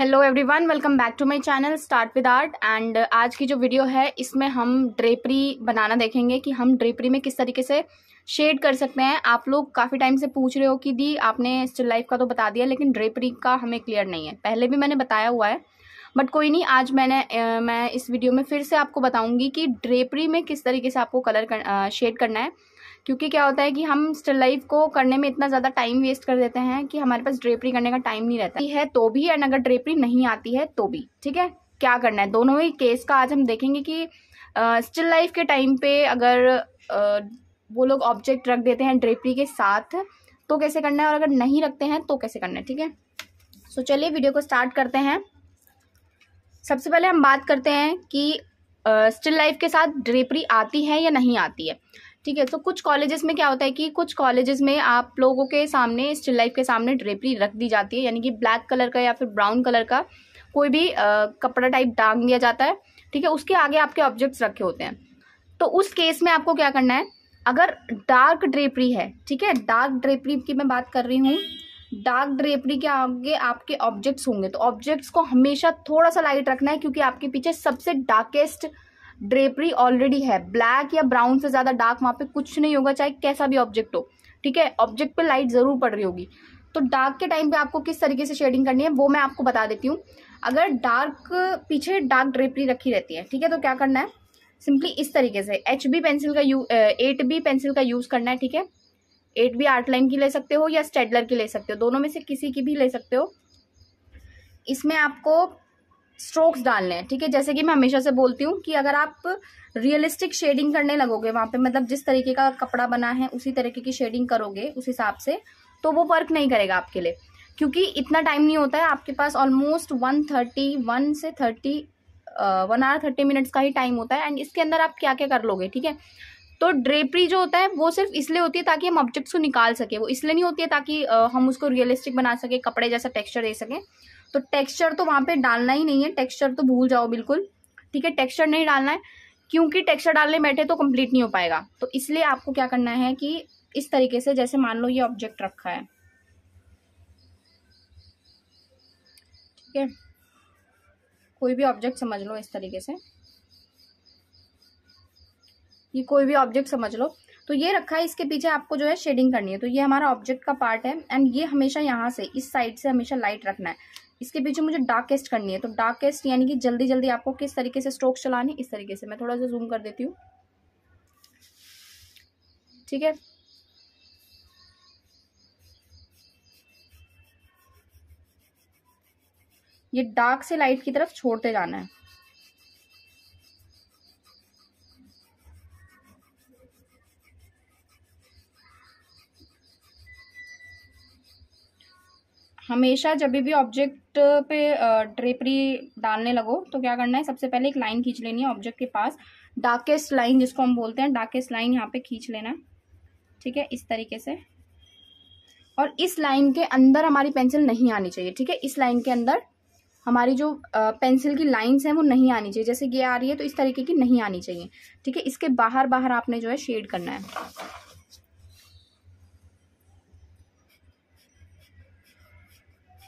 hello everyone welcome back to my channel start with art and आज की जो video है इसमें हम ड्रेपरी बनाना देखेंगे कि हम ड्रेपरी में किस तरीके से शेड कर सकते हैं आप लोग काफ़ी टाइम से पूछ रहे हो कि दी आपने स्टिल लाइफ का तो बता दिया लेकिन ड्रेपरी का हमें क्लियर नहीं है पहले भी मैंने बताया हुआ है बट कोई नहीं आज मैंने आ, मैं इस वीडियो में फिर से आपको बताऊँगी कि ड्रेपरी में किस तरीके से आपको कलर कर, शेड करना है क्योंकि क्या होता है कि हम स्टिल लाइफ को करने में इतना ज़्यादा टाइम वेस्ट कर देते हैं कि हमारे पास ड्रेपरी करने का टाइम नहीं रहता है तो भी एंड अगर ड्रेपरी नहीं आती है तो भी ठीक है क्या करना है दोनों ही केस का आज हम देखेंगे कि स्टिल uh, लाइफ के टाइम पे अगर uh, वो लोग ऑब्जेक्ट रख देते हैं ड्रेपरी के साथ तो कैसे करना है और अगर नहीं रखते हैं तो कैसे करना है ठीक है सो चलिए वीडियो को स्टार्ट करते हैं सबसे पहले हम बात करते हैं कि स्टिल uh, लाइफ के साथ ड्रेपरी आती है या नहीं आती है ठीक है तो कुछ कॉलेजेस में क्या होता है कि कुछ कॉलेजेस में आप लोगों के सामने स्टिल लाइफ के सामने ड्रेपरी रख दी जाती है यानी कि ब्लैक कलर का या फिर ब्राउन कलर का कोई भी आ, कपड़ा टाइप डांग दिया जाता है ठीक है उसके आगे आपके ऑब्जेक्ट्स रखे होते हैं तो उस केस में आपको क्या करना है अगर डार्क ड्रेपरी है ठीक है डार्क ड्रेपरी की मैं बात कर रही हूँ डार्क ड्रेपरी के आगे आपके ऑब्जेक्ट्स होंगे तो ऑब्जेक्ट्स को हमेशा थोड़ा सा लाइट रखना है क्योंकि आपके पीछे सबसे डार्केस्ट ड्रेपरी ऑलरेडी है ब्लैक या ब्राउन से ज़्यादा डार्क वहाँ पे कुछ नहीं होगा चाहे कैसा भी ऑब्जेक्ट हो ठीक है ऑब्जेक्ट पे लाइट ज़रूर पड़ रही होगी तो डार्क के टाइम पे आपको किस तरीके से शेडिंग करनी है वो मैं आपको बता देती हूँ अगर डार्क पीछे डार्क ड्रेपरी रखी रहती है ठीक है तो क्या करना है सिंपली इस तरीके से एच बी पेंसिल का यू एट बी पेंसिल का यूज़ करना है ठीक है एट बी आर्ट लाइन की ले सकते हो या स्टेडलर की ले सकते हो दोनों में से किसी की भी ले सकते हो इसमें आपको स्ट्रोक्स डालने हैं ठीक है जैसे कि मैं हमेशा से बोलती हूँ कि अगर आप रियलिस्टिक शेडिंग करने लगोगे वहाँ पे मतलब जिस तरीके का कपड़ा बना है उसी तरीके की शेडिंग करोगे उस हिसाब से तो वो वर्क नहीं करेगा आपके लिए क्योंकि इतना टाइम नहीं होता है आपके पास ऑलमोस्ट वन थर्टी वन से thirty one hour thirty minutes का ही टाइम होता है एंड इसके अंदर आप क्या क्या कर लोगे ठीक है तो ड्रेपरी जो होता है वो सिर्फ इसलिए होती है ताकि हम ऑब्जेक्ट्स को निकाल सकें वो इसलिए नहीं होती है ताकि हम उसको रियलिस्टिक बना सकें कपड़े जैसा टेक्स्चर दे सकें तो टेक्स्चर तो वहाँ पे डालना ही नहीं है टेक्स्चर तो भूल जाओ बिल्कुल ठीक है टेक्स्चर नहीं डालना है क्योंकि टेक्स्चर डालने बैठे तो कंप्लीट नहीं हो पाएगा तो इसलिए आपको क्या करना है कि इस तरीके से जैसे मान लो ये ऑब्जेक्ट रखा है ठीक है कोई भी ऑब्जेक्ट समझ लो इस तरीके से ये कोई भी ऑब्जेक्ट समझ लो तो ये रखा है इसके पीछे आपको जो है शेडिंग करनी है तो ये हमारा ऑब्जेक्ट का पार्ट है एंड ये हमेशा यहाँ से इस साइड से हमेशा लाइट रखना है इसके पीछे मुझे डार्केस्ट करनी है तो डार्केस्ट यानी कि जल्दी जल्दी आपको किस तरीके से स्ट्रोक चलानी इस तरीके से मैं थोड़ा सा जूम कर देती हूँ ठीक है ये डार्क से लाइट की तरफ छोड़ते जाना है हमेशा जब भी ऑब्जेक्ट पे ड्रेपरी डालने लगो तो क्या करना है सबसे पहले एक लाइन खींच लेनी है ऑब्जेक्ट के पास डार्केस्ट लाइन जिसको हम बोलते हैं डार्केस्ट लाइन यहाँ पे खींच लेना ठीक है इस तरीके से और इस लाइन के अंदर हमारी पेंसिल नहीं आनी चाहिए ठीक है इस लाइन के अंदर हमारी जो पेंसिल की लाइंस हैं वो नहीं आनी चाहिए जैसे ये आ रही है तो इस तरीके की नहीं आनी चाहिए ठीक है इसके बाहर बाहर आपने जो है शेड करना है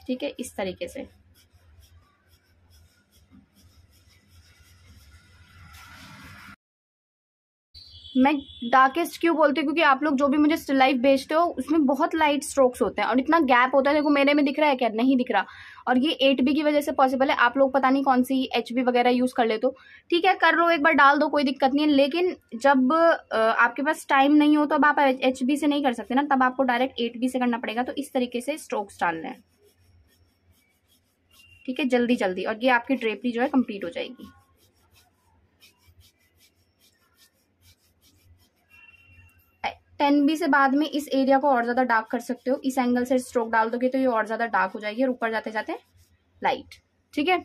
ठीक है इस तरीके से मैं डार्केस्ट क्यों बोलती हूँ क्योंकि आप लोग जो भी मुझे स्टिल लाइफ भेजते हो उसमें बहुत लाइट स्ट्रोक्स होते हैं और इतना गैप होता है देखो मेरे में दिख रहा है क्या नहीं दिख रहा और ये एट बी की वजह से पॉसिबल है आप लोग पता नहीं कौन सी एच बी वगैरह यूज़ कर ले तो ठीक है कर लो एक बार डाल दो कोई दिक्कत नहीं है लेकिन जब आपके पास टाइम नहीं हो तो अब आप एच बी से नहीं कर सकते ना तब आपको डायरेक्ट एट बी से करना पड़ेगा तो इस तरीके से स्ट्रोक्स डालने हैं ठीक है जल्दी जल्दी और ये आपकी ड्रेपरी जो है कंप्लीट हो जाएगी टेन बी से बाद में इस एरिया को और ज़्यादा डार्क कर सकते हो इस एंगल से स्ट्रोक डाल दोगे तो ये और ज़्यादा डार्क हो जाएगी और ऊपर जाते जाते लाइट ठीक है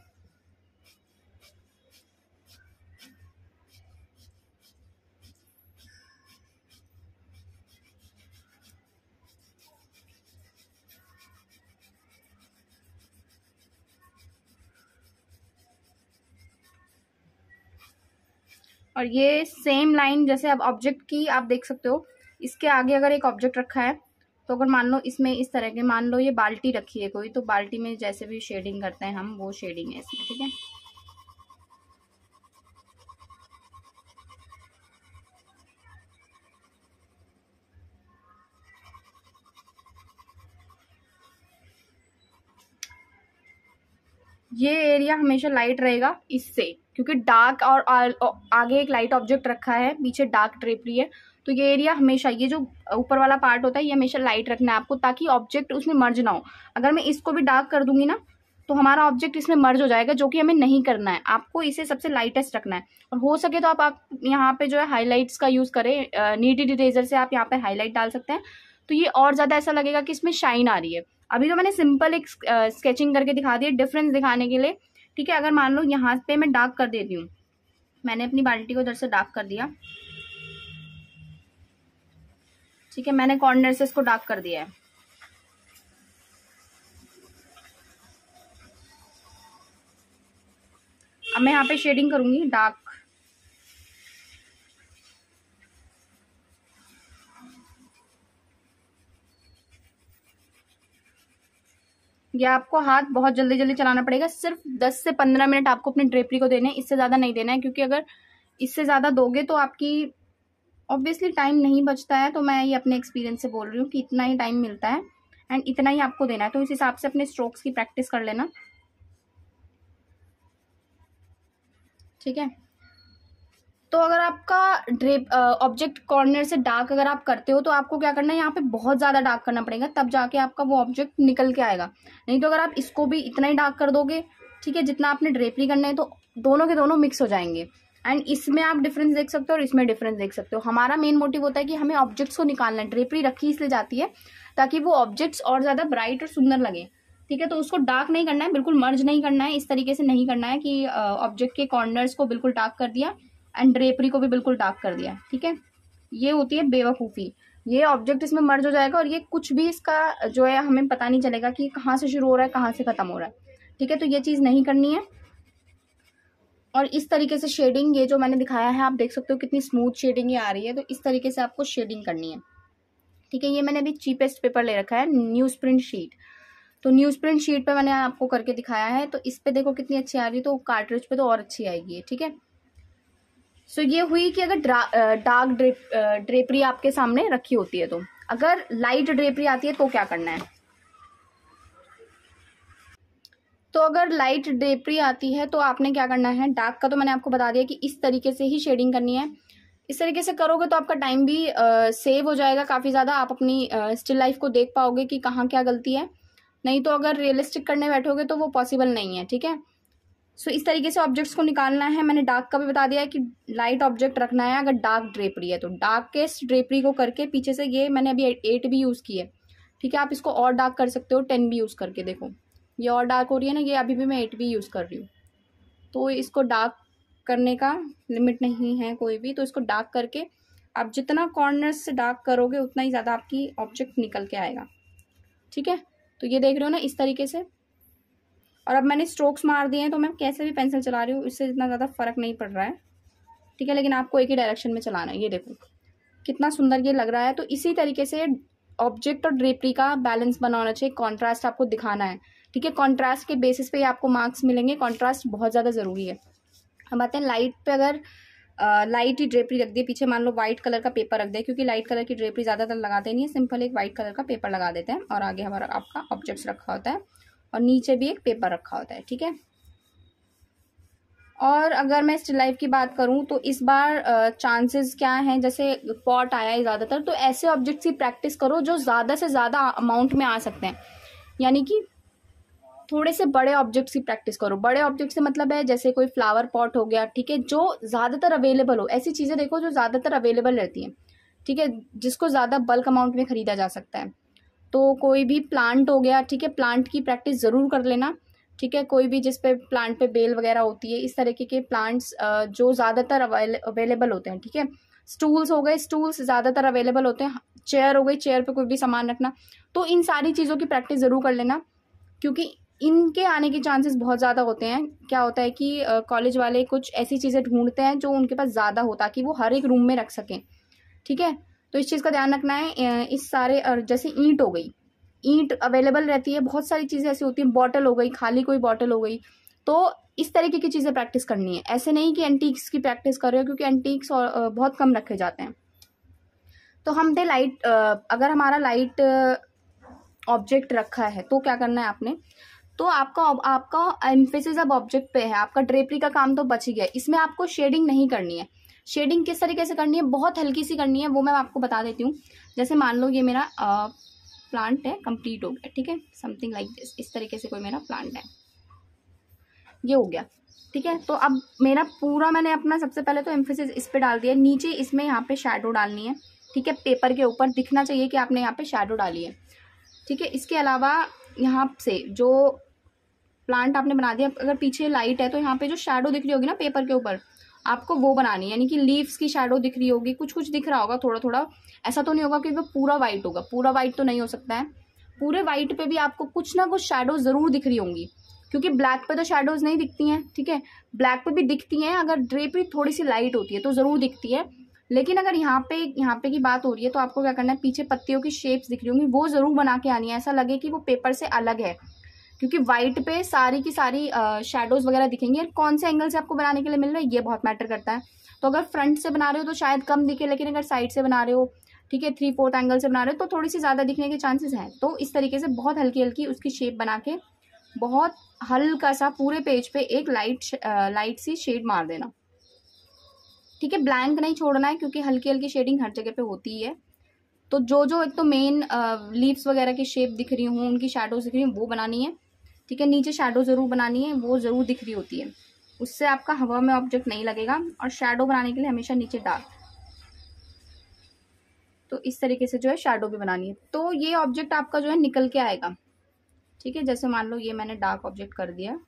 और ये सेम लाइन जैसे अब ऑब्जेक्ट की आप देख सकते हो इसके आगे अगर एक ऑब्जेक्ट रखा है तो अगर मान लो इसमें इस तरह के मान लो ये बाल्टी रखी है कोई तो बाल्टी में जैसे भी शेडिंग करते हैं हम वो शेडिंग है इसमें ठीक है ये एरिया हमेशा लाइट रहेगा इससे क्योंकि डार्क और आगे एक लाइट ऑब्जेक्ट रखा है पीछे डार्क ट्रेपरी है तो ये एरिया हमेशा ये जो ऊपर वाला पार्ट होता है ये हमेशा लाइट रखना है आपको ताकि ऑब्जेक्ट उसमें मर्ज ना हो अगर मैं इसको भी डार्क कर दूंगी ना तो हमारा ऑब्जेक्ट इसमें मर्ज हो जाएगा जो कि हमें नहीं करना है आपको इसे सबसे लाइटेस्ट रखना है और हो सके तो आप, आप यहाँ पे जो है हाईलाइट्स का यूज़ करें नीटी डिटेजर से आप यहाँ पे हाईलाइट डाल सकते हैं तो ये और ज़्यादा ऐसा लगेगा कि इसमें शाइन आ रही है अभी तो मैंने सिंपल एक स्केचिंग करके दिखा दी डिफरेंस दिखाने के लिए ठीक है अगर मान लो यहाँ पे मैं डार्क कर देती हूँ मैंने अपनी बाल्टी को उधर से डार्क कर दिया ठीक है मैंने कॉर्नर से इसको डार्क कर दिया है अब मैं यहाँ पे शेडिंग करूंगी डार्क या आपको हाथ बहुत जल्दी जल्दी चलाना पड़ेगा सिर्फ 10 से 15 मिनट आपको अपनी ड्रेपरी को देने इससे ज़्यादा नहीं देना है क्योंकि अगर इससे ज़्यादा दोगे तो आपकी ऑब्वियसली टाइम नहीं बचता है तो मैं ये अपने एक्सपीरियंस से बोल रही हूँ कि इतना ही टाइम मिलता है एंड इतना ही आपको देना है तो इस हिसाब से अपने स्ट्रोक्स की प्रैक्टिस कर लेना ठीक है तो अगर आपका ड्रेप ऑब्जेक्ट कॉर्नर से डार्क अगर आप करते हो तो आपको क्या करना है यहाँ पे बहुत ज़्यादा डार्क करना पड़ेगा तब जाके आपका वो ऑब्जेक्ट निकल के आएगा नहीं तो अगर आप इसको भी इतना ही डार्क कर दोगे ठीक है जितना आपने ड्रेपरी करना है तो दोनों के दोनों मिक्स हो जाएंगे एंड इसमें आप डिफरेंस देख सकते हो और इसमें डिफरेंस देख सकते हो हमारा मेन मोटिव होता है कि हमें ऑब्जेक्ट्स को निकालना है ड्रेपरी रखी इसलिए जाती है ताकि वो ऑब्जेक्ट्स और ज़्यादा ब्राइट और सुंदर लगे ठीक है तो उसको डार्क नहीं करना है बिल्कुल मर्ज नहीं करना है इस तरीके से नहीं करना है कि ऑब्जेक्ट के कॉर्नर्स को बिल्कुल डार्क कर दिया एंड ड्रेपरी को भी बिल्कुल डार्क कर दिया ठीक है ये होती है बेवकूफ़ी ये ऑब्जेक्ट इसमें मर्ज हो जाएगा और ये कुछ भी इसका जो है हमें पता नहीं चलेगा कि कहाँ से शुरू हो रहा है कहाँ से ख़त्म हो रहा है ठीक है तो ये चीज़ नहीं करनी है और इस तरीके से शेडिंग ये जो मैंने दिखाया है आप देख सकते हो कितनी स्मूथ शेडिंग ये आ रही है तो इस तरीके से आपको शेडिंग करनी है ठीक है ये मैंने अभी चीपेस्ट पेपर ले रखा है न्यूज़ प्रिंट शीट तो न्यूज़ प्रिंट शीट पर मैंने आपको करके दिखाया है तो इस पर देखो कितनी अच्छी आ रही है तो कार्टरेज पर तो और अच्छी आएगी ठीक है सो so, ये हुई कि अगर डार्क ड्रेप ड्रेपरी आपके सामने रखी होती है तो अगर लाइट ड्रेपरी आती है तो क्या करना है तो अगर लाइट ड्रेपरी आती है तो आपने क्या करना है डार्क का तो मैंने आपको बता दिया कि इस तरीके से ही शेडिंग करनी है इस तरीके से करोगे तो आपका टाइम भी आ, सेव हो जाएगा काफ़ी ज़्यादा आप अपनी स्टिल लाइफ को देख पाओगे कि कहाँ क्या गलती है नहीं तो अगर रियलिस्टिक करने बैठोगे तो वो पॉसिबल नहीं है ठीक है सो इस तरीके से ऑब्जेक्ट्स को निकालना है मैंने डार्क का भी बता दिया है कि लाइट ऑब्जेक्ट रखना है अगर डार्क ड्रेपरी है तो डार्केस्ट ड्रेपरी को करके पीछे से ये मैंने अभी एट भी यूज़ की है ठीक है आप इसको और डार्क कर सकते हो टेन भी यूज़ करके देखो ये और डार्क हो रही है ना ये अभी भी मैं एट भी यूज़ कर रही हूँ तो इसको डार्क करने का लिमिट नहीं है कोई भी तो इसको डार्क करके आप जितना कॉर्नर से डार्क करोगे उतना ही ज़्यादा आपकी ऑब्जेक्ट निकल के आएगा ठीक है तो ये देख रहे हो ना इस तरीके से और अब मैंने स्ट्रोक्स मार दिए हैं तो मैं कैसे भी पेंसिल चला रही हूँ इससे इतना ज़्यादा फ़र्क नहीं पड़ रहा है ठीक है लेकिन आपको एक ही डायरेक्शन में चलाना है ये देखो कितना सुंदर ये लग रहा है तो इसी तरीके से ऑब्जेक्ट और ड्रेपरी का बैलेंस बनाना चाहिए कॉन्ट्रास्ट आपको दिखाना है ठीक है कॉन्ट्रास्ट के बेसिस पे आपको मार्क्स मिलेंगे कॉन्ट्रास्ट बहुत ज़्यादा ज़रूरी है हम आते हैं लाइट पे अगर लाइट ही ड्रेपरी रख दे पीछे मान लो व्हाइट कलर का पेपर रख दे क्योंकि लाइट कलर की ड्रेपरी ज़्यादातर लगाते नहीं है सिंपल एक वाइट कलर का पेपर लगा देते हैं और आगे हमारा आपका ऑब्जेक्ट्स रखा होता है और नीचे भी एक पेपर रखा होता है ठीक है और अगर मैं स्टिल लाइफ की बात करूं तो इस बार चांसेस क्या हैं जैसे पॉट आया है ज़्यादातर तो ऐसे ऑब्जेक्ट्स की प्रैक्टिस करो जो ज़्यादा से ज़्यादा अमाउंट में आ सकते हैं यानी कि थोड़े से बड़े ऑब्जेक्ट्स की प्रैक्टिस करो बड़े ऑब्जेक्ट से मतलब है जैसे कोई फ्लावर पॉट हो गया ठीक है जो ज़्यादातर अवेलेबल हो ऐसी चीज़ें देखो जो ज़्यादातर अवेलेबल रहती हैं ठीक है जिसको ज़्यादा बल्क अमाउंट में ख़रीदा जा सकता है तो कोई भी प्लांट हो गया ठीक है प्लांट की प्रैक्टिस ज़रूर कर लेना ठीक है कोई भी जिस पे प्लांट पे बेल वगैरह होती है इस तरीके के प्लांट्स जो ज़्यादातर अवेलेबल होते हैं ठीक है स्टूल्स हो गए स्टूल्स ज़्यादातर अवेलेबल होते हैं चेयर हो गई चेयर पे कोई भी सामान रखना तो इन सारी चीज़ों की प्रैक्टिस ज़रूर कर लेना क्योंकि इनके आने के चांसेस बहुत ज़्यादा होते हैं क्या होता है कि कॉलेज वाले कुछ ऐसी चीज़ें ढूंढते हैं जो उनके पास ज़्यादा हो ताकि वो हर एक रूम में रख सकें ठीक है तो इस चीज़ का ध्यान रखना है इस सारे जैसे ईंट हो गई ईंट अवेलेबल रहती है बहुत सारी चीज़ें ऐसी होती हैं बॉटल हो गई खाली कोई बॉटल हो गई तो इस तरीके की चीज़ें प्रैक्टिस करनी है ऐसे नहीं कि एंटीक्स की प्रैक्टिस कर रहे हो क्योंकि एंटीक्स और बहुत कम रखे जाते हैं तो हम दे लाइट अगर हमारा लाइट ऑब्जेक्ट रखा है तो क्या करना है आपने तो आपका आपका एम्फेसिस अब ऑब्जेक्ट पे है आपका ड्रेपरी का काम तो बच ही गया इसमें आपको शेडिंग नहीं करनी है शेडिंग किस तरीके से करनी है बहुत हल्की सी करनी है वो मैं आपको बता देती हूँ जैसे मान लो ये मेरा आ, प्लांट है कंप्लीट हो गया ठीक है समथिंग लाइक दिस इस तरीके से कोई मेरा प्लांट है ये हो गया ठीक है तो अब मेरा पूरा मैंने अपना सबसे पहले तो एम्फोसिस इस पर डाल दिया नीचे इसमें यहाँ पर शेडो डालनी है ठीक है पेपर के ऊपर दिखना चाहिए कि आपने यहाँ पर शेडो डाली है ठीक है इसके अलावा यहाँ से जो प्लांट आपने बना दिया अगर पीछे लाइट है तो यहाँ पे जो शेडो दिख रही होगी ना पेपर के ऊपर आपको वो बनानी है यानी कि लीव्स की शेडो दिख रही होगी कुछ कुछ दिख रहा होगा थोड़ा थोड़ा ऐसा तो नहीं होगा कि वो पूरा वाइट होगा पूरा वाइट तो नहीं हो सकता है पूरे वाइट पे भी आपको कुछ ना कुछ शेडो ज़रूर दिख रही होंगी क्योंकि ब्लैक पे तो शेडोज नहीं दिखती हैं ठीक है ब्लैक पे भी दिखती हैं अगर ड्रेपरी थोड़ी सी लाइट होती है तो ज़रूर दिखती है लेकिन अगर यहाँ पे यहाँ पे की बात हो रही है तो आपको क्या करना है पीछे पत्तियों की शेप्स दिख रही होंगी वो ज़रूर बना के आनी है ऐसा लगे कि वो पेपर से अलग है क्योंकि वाइट पे सारी की सारी शेडोज वगैरह दिखेंगे कौन से एंगल से आपको बनाने के लिए मिल रहा है ये बहुत मैटर करता है तो अगर फ्रंट से बना रहे हो तो शायद कम दिखे लेकिन अगर साइड से बना रहे हो ठीक है थ्री फोर्थ एंगल से बना रहे हो तो थोड़ी सी ज़्यादा दिखने के चांसेस हैं तो इस तरीके से बहुत हल्की हल्की उसकी शेप बना के बहुत हल्का सा पूरे पेज पे एक लाइट लाइट सी शेड मार देना ठीक है ब्लैंक नहीं छोड़ना है क्योंकि हल्की हल्की शेडिंग हर जगह पे होती है तो जो जो एक तो मेन लीव्स वगैरह की शेप दिख रही हूँ उनकी शेडोज दिख रही हूँ वो बनानी है ठीक है नीचे शेडो ज़रूर बनानी है वो ज़रूर दिख रही होती है उससे आपका हवा में ऑब्जेक्ट नहीं लगेगा और शेडो बनाने के लिए हमेशा नीचे डार्क तो इस तरीके से जो है शेडो भी बनानी है तो ये ऑब्जेक्ट आपका जो है निकल के आएगा ठीक है जैसे मान लो ये मैंने डार्क ऑब्जेक्ट कर दिया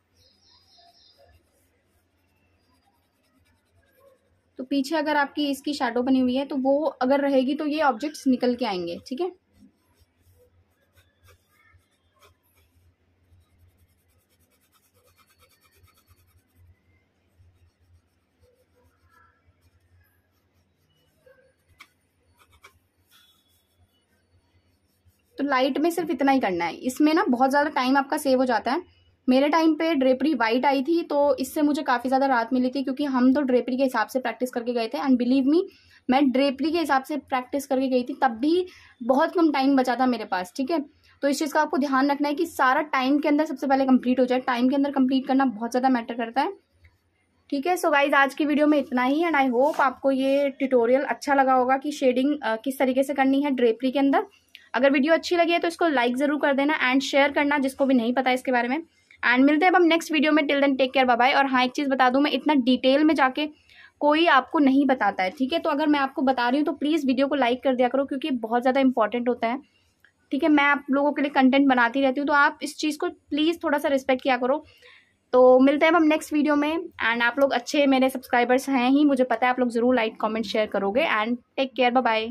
तो पीछे अगर आपकी इसकी शेडो बनी हुई है तो वो अगर रहेगी तो ये ऑब्जेक्ट्स निकल के आएंगे ठीक है तो लाइट में सिर्फ इतना ही करना है इसमें ना बहुत ज़्यादा टाइम आपका सेव हो जाता है मेरे टाइम पे ड्रेपरी वाइट आई थी तो इससे मुझे काफ़ी ज़्यादा राहत मिली थी क्योंकि हम तो ड्रेपरी के हिसाब से प्रैक्टिस करके गए थे एंड बिलीव मी मैं ड्रेपरी के हिसाब से प्रैक्टिस करके गई थी तब भी बहुत कम टाइम बचा था मेरे पास ठीक है तो इस चीज़ का आपको ध्यान रखना है कि सारा टाइम के अंदर सबसे पहले कंप्लीट हो जाए टाइम के अंदर कंप्लीट करना बहुत ज़्यादा मैटर करता है ठीक है सो गाइज आज की वीडियो में इतना ही एंड आई होप आपको ये ट्यूटोरियल अच्छा लगा होगा कि शेडिंग किस तरीके से करनी है ड्रेपरी के अंदर अगर वीडियो अच्छी लगी है तो इसको लाइक ज़रूर कर देना एंड शेयर करना जिसको भी नहीं पता इसके बारे में एंड मिलते हैं अब हम नेक्स्ट वीडियो में till then take care bye और हाँ एक चीज़ बता दूँ मैं इतना डिटेल में जाके कोई आपको नहीं बताता है ठीक है तो अगर मैं आपको बता रही हूँ तो प्लीज़ वीडियो को लाइक कर दिया करो क्योंकि बहुत ज़्यादा इंपॉर्टेंट होता है ठीक है मैं आप लोगों के लिए कंटेंट बनाती रहती हूँ तो आप इस चीज़ को प्लीज़ थोड़ा सा रिस्पेक्ट किया करो तो मिलते हैं अब हम नेक्स्ट वीडियो में एंड आप लोग अच्छे मेरे सब्सक्राइबर्स हैं ही मुझे पता है आप लोग ज़रूर लाइक कॉमेंट शेयर करोगे एंड टेक केयर बाय